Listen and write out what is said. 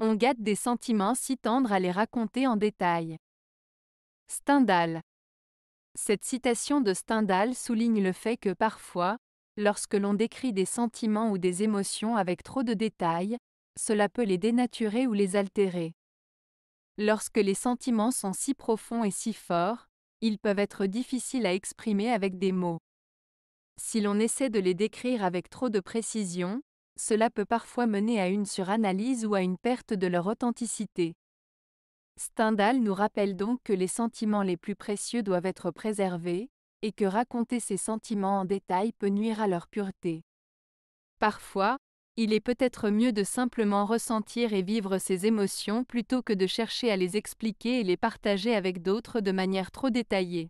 On gâte des sentiments si tendres à les raconter en détail. Stendhal. Cette citation de Stendhal souligne le fait que parfois, lorsque l'on décrit des sentiments ou des émotions avec trop de détails, cela peut les dénaturer ou les altérer. Lorsque les sentiments sont si profonds et si forts, ils peuvent être difficiles à exprimer avec des mots. Si l'on essaie de les décrire avec trop de précision, cela peut parfois mener à une suranalyse ou à une perte de leur authenticité. Stendhal nous rappelle donc que les sentiments les plus précieux doivent être préservés, et que raconter ces sentiments en détail peut nuire à leur pureté. Parfois, il est peut-être mieux de simplement ressentir et vivre ces émotions plutôt que de chercher à les expliquer et les partager avec d'autres de manière trop détaillée.